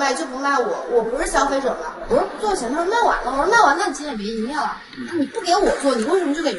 卖就不卖我，我不是消费者了。我说不做，行，他说卖完了。我说卖完了，你今天也没营业了。那你不给我做，你为什么就给？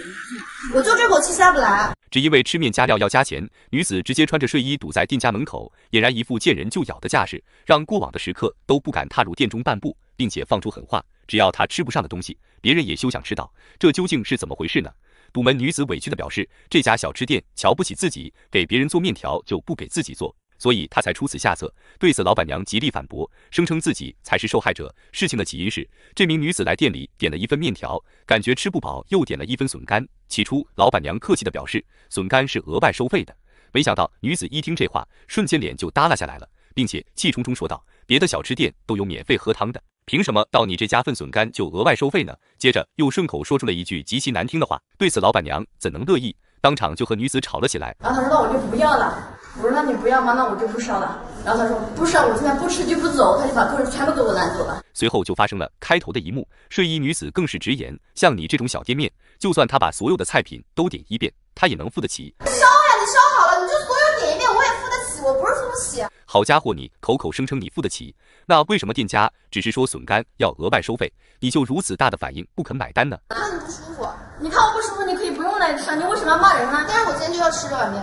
我就这口气下不来。只因为吃面加料要加钱，女子直接穿着睡衣堵在店家门口，俨然一副见人就咬的架势，让过往的食客都不敢踏入店中半步，并且放出狠话，只要他吃不上的东西，别人也休想吃到。这究竟是怎么回事呢？堵门女子委屈的表示，这家小吃店瞧不起自己，给别人做面条就不给自己做。所以他才出此下策。对此，老板娘极力反驳，声称自己才是受害者。事情的起因是，这名女子来店里点了一份面条，感觉吃不饱，又点了一份笋干。起初，老板娘客气的表示，笋干是额外收费的。没想到女子一听这话，瞬间脸就耷拉下来了，并且气冲冲说道：“别的小吃店都有免费喝汤的，凭什么到你这家份笋干就额外收费呢？”接着又顺口说出了一句极其难听的话。对此，老板娘怎能乐意？当场就和女子吵了起来。然后他说，那我就不要了。我说那你不要吗？那我就不烧了。然后他说不烧，我现在不吃就不走。他就把客人全部给我拦住了。随后就发生了开头的一幕。睡衣女子更是直言，像你这种小店面，就算他把所有的菜品都点一遍，他也能付得起。烧呀，你烧好了，你就所有点一遍，我也付得起，我不是付不起。好家伙，你口口声称你付得起，那为什么店家只是说笋干要额外收费，你就如此大的反应不肯买单呢？看你不舒服，你看我不舒服，你可以不用来吃。你为什么要骂人呢？但是我今天就要吃这碗面。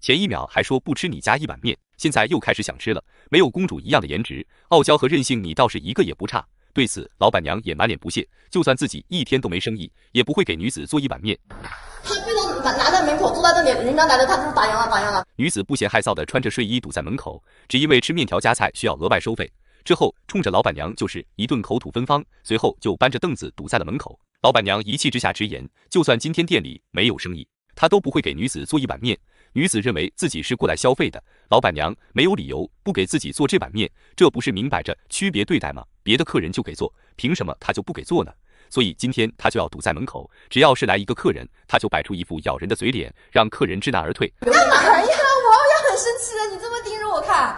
前一秒还说不吃你家一碗面，现在又开始想吃了。没有公主一样的颜值，傲娇和任性，你倒是一个也不差。对此，老板娘也满脸不屑，就算自己一天都没生意，也不会给女子做一碗面。他为什么拿在门口坐在这里？人家来了，他就是打烊了，打烊了。女子不嫌害臊的穿着睡衣堵在门口，只因为吃面条加菜需要额外收费。之后冲着老板娘就是一顿口吐芬芳，随后就搬着凳子堵在了门口。老板娘一气之下直言，就算今天店里没有生意，她都不会给女子做一碗面。女子认为自己是过来消费的，老板娘没有理由不给自己做这碗面，这不是明摆着区别对待吗？别的客人就给做，凭什么她就不给做呢？所以今天她就要堵在门口，只要是来一个客人，她就摆出一副咬人的嘴脸，让客人知难而退。干嘛 呀？我也很生气的，你这么盯着我看，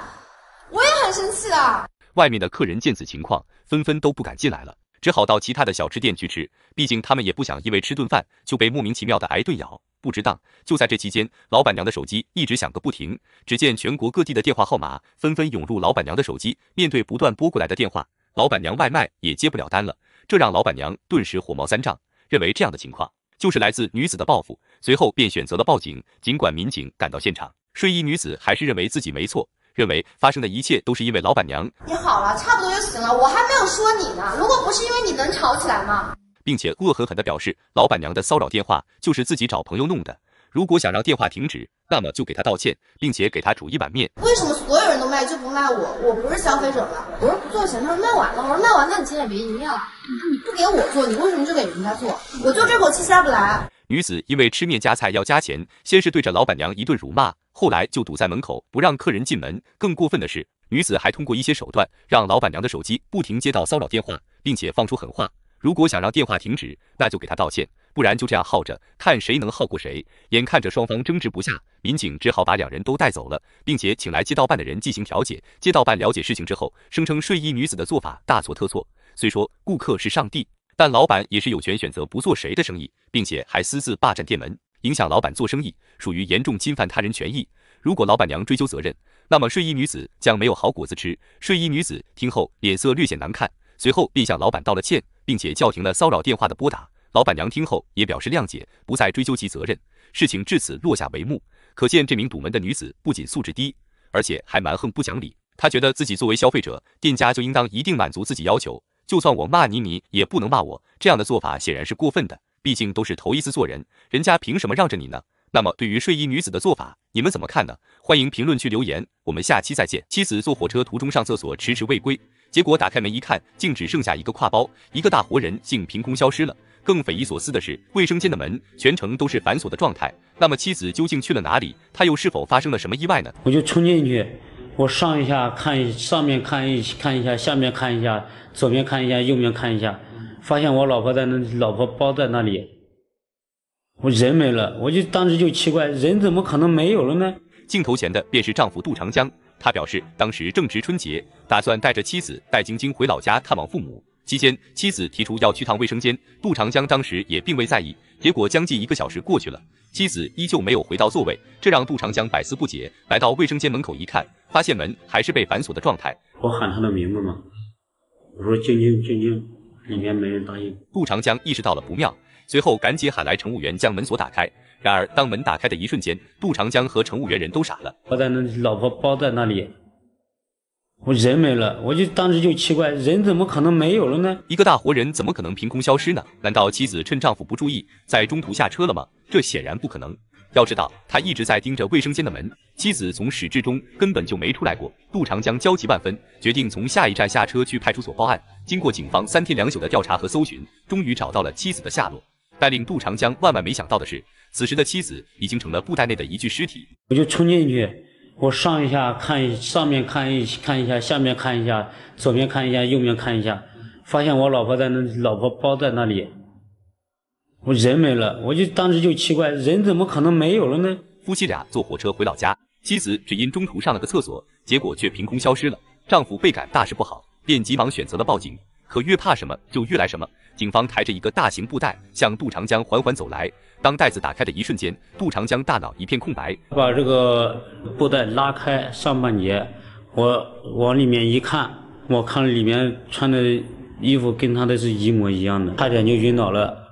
我也很生气的。外面的客人见此情况，纷纷都不敢进来了，只好到其他的小吃店去吃，毕竟他们也不想因为吃顿饭就被莫名其妙的挨顿咬。不值当。就在这期间，老板娘的手机一直响个不停，只见全国各地的电话号码纷纷涌入老板娘的手机。面对不断拨过来的电话，老板娘外卖也接不了单了，这让老板娘顿时火冒三丈，认为这样的情况就是来自女子的报复，随后便选择了报警。尽管民警赶到现场，睡衣女子还是认为自己没错，认为发生的一切都是因为老板娘。你好了，差不多就行了，我还没有说你呢。如果不是因为你，能吵起来吗？并且恶狠狠的表示，老板娘的骚扰电话就是自己找朋友弄的。如果想让电话停止，那么就给她道歉，并且给她煮一碗面。为什么所有人都卖就不卖我？我不是消费者嘛！我说不做钱，他说卖完了。我说卖完，那你现在也别营业了。你不给我做，你为什么就给人家做？我就这口气下不来。女子因为吃面加菜要加钱，先是对着老板娘一顿辱骂，后来就堵在门口不让客人进门。更过分的是，女子还通过一些手段让老板娘的手机不停接到骚扰电话，并且放出狠话。如果想让电话停止，那就给他道歉，不然就这样耗着，看谁能耗过谁。眼看着双方争执不下，民警只好把两人都带走了，并且请来街道办的人进行调解。街道办了解事情之后，声称睡衣女子的做法大错特错。虽说顾客是上帝，但老板也是有权选择不做谁的生意，并且还私自霸占店门，影响老板做生意，属于严重侵犯他人权益。如果老板娘追究责任，那么睡衣女子将没有好果子吃。睡衣女子听后脸色略显难看。随后便向老板道了歉，并且叫停了骚扰电话的拨打。老板娘听后也表示谅解，不再追究其责任。事情至此落下帷幕。可见这名堵门的女子不仅素质低，而且还蛮横不讲理。她觉得自己作为消费者，店家就应当一定满足自己要求。就算我骂你，你也不能骂我。这样的做法显然是过分的，毕竟都是头一次做人，人家凭什么让着你呢？那么对于睡衣女子的做法，你们怎么看呢？欢迎评论区留言，我们下期再见。妻子坐火车途中上厕所迟迟未归。结果打开门一看，竟只剩下一个挎包，一个大活人竟凭空消失了。更匪夷所思的是，卫生间的门全程都是反锁的状态。那么妻子究竟去了哪里？她又是否发生了什么意外呢？我就冲进去，我上一下看，上面看一，看一下，下面看一下，左边看一下，右边看一下，发现我老婆在那，老婆包在那里，我人没了，我就当时就奇怪，人怎么可能没有了呢？镜头前的便是丈夫杜长江。他表示，当时正值春节，打算带着妻子戴晶晶回老家看望父母。期间，妻子提出要去趟卫生间，杜长江当时也并未在意。结果，将近一个小时过去了，妻子依旧没有回到座位，这让杜长江百思不解。来到卫生间门口一看，发现门还是被反锁的状态。我喊他的名字吗？我说晶晶，晶晶，里面没人答应。杜长江意识到了不妙。随后赶紧喊来乘务员，将门锁打开。然而，当门打开的一瞬间，杜长江和乘务员人都傻了。我在那，老婆包在那里，我人没了，我就当时就奇怪，人怎么可能没有了呢？一个大活人怎么可能凭空消失呢？难道妻子趁丈夫不注意，在中途下车了吗？这显然不可能。要知道，他一直在盯着卫生间的门，妻子从始至终根本就没出来过。杜长江焦急万分，决定从下一站下车去派出所报案。经过警方三天两宿的调查和搜寻，终于找到了妻子的下落。但令杜长江万万没想到的是，此时的妻子已经成了布袋内的一具尸体。我就冲进去，我上一下看上面看一看一下，下面看一下，左边看一下，右边看一下，发现我老婆在那，老婆包在那里，我人没了。我就当时就奇怪，人怎么可能没有了呢？夫妻俩坐火车回老家，妻子只因中途上了个厕所，结果却凭空消失了。丈夫倍感大事不好，便急忙选择了报警。可越怕什么，就越来什么。警方抬着一个大型布袋，向杜长江缓缓走来。当袋子打开的一瞬间，杜长江大脑一片空白。把这个布袋拉开上半截，我往里面一看，我看里面穿的衣服跟他的是一模一样的，差点就晕倒了。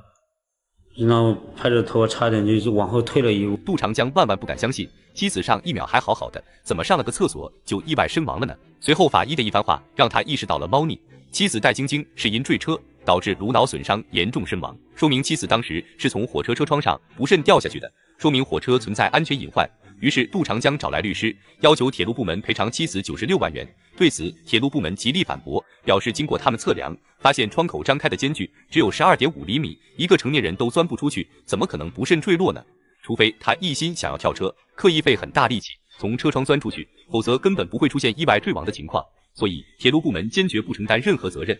那拍着头，差点就就往后退了一步。杜长江万万不敢相信，妻子上一秒还好好的，怎么上了个厕所就意外身亡了呢？随后法医的一番话让他意识到了猫腻：妻子戴晶晶是因坠车导致颅脑损伤严重身亡，说明妻子当时是从火车车窗上不慎掉下去的，说明火车存在安全隐患。于是杜长江找来律师，要求铁路部门赔偿妻子九十六万元。对此，铁路部门极力反驳，表示经过他们测量，发现窗口张开的间距只有十二点五厘米，一个成年人都钻不出去，怎么可能不慎坠落呢？除非他一心想要跳车，刻意费很大力气从车窗钻出去，否则根本不会出现意外坠亡的情况。所以铁路部门坚决不承担任何责任。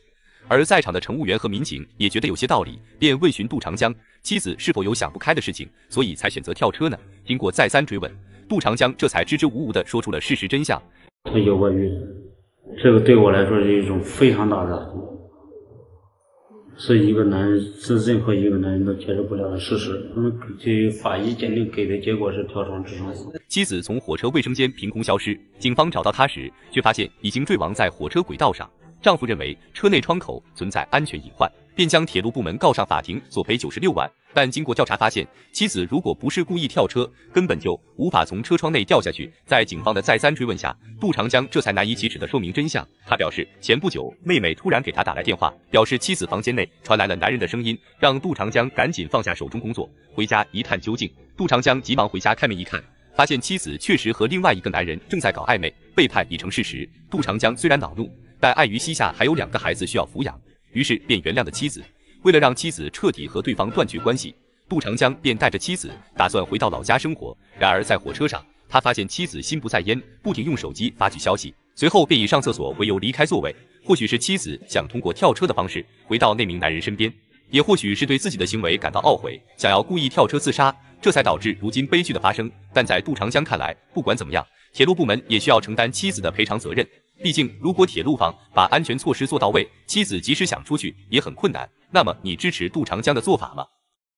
而在场的乘务员和民警也觉得有些道理，便问询杜长江妻子是否有想不开的事情，所以才选择跳车呢？经过再三追问。杜长江这才支支吾吾的说出了事实真相：他有外遇，这个对我来说是一种非常大的，是一个男人，是任何一个男人都接受不了的事实。那据法医鉴定给的结果是跳窗自杀。妻子从火车卫生间凭空消失，警方找到她时，却发现已经坠亡在火车轨道上。丈夫认为车内窗口存在安全隐患。便将铁路部门告上法庭，索赔九十六万。但经过调查发现，妻子如果不是故意跳车，根本就无法从车窗内掉下去。在警方的再三追问下，杜长江这才难以启齿的说明真相。他表示，前不久妹妹突然给他打来电话，表示妻子房间内传来了男人的声音，让杜长江赶紧放下手中工作，回家一探究竟。杜长江急忙回家开门一看，发现妻子确实和另外一个男人正在搞暧昧，背叛已成事实。杜长江虽然恼怒，但碍于膝下还有两个孩子需要抚养。于是便原谅了妻子。为了让妻子彻底和对方断绝关系，杜长江便带着妻子打算回到老家生活。然而在火车上，他发现妻子心不在焉，不停用手机发去消息。随后便以上厕所为由离开座位。或许是妻子想通过跳车的方式回到那名男人身边，也或许是对自己的行为感到懊悔，想要故意跳车自杀，这才导致如今悲剧的发生。但在杜长江看来，不管怎么样，铁路部门也需要承担妻子的赔偿责任。毕竟，如果铁路方把安全措施做到位，妻子即使想出去也很困难。那么，你支持杜长江的做法吗？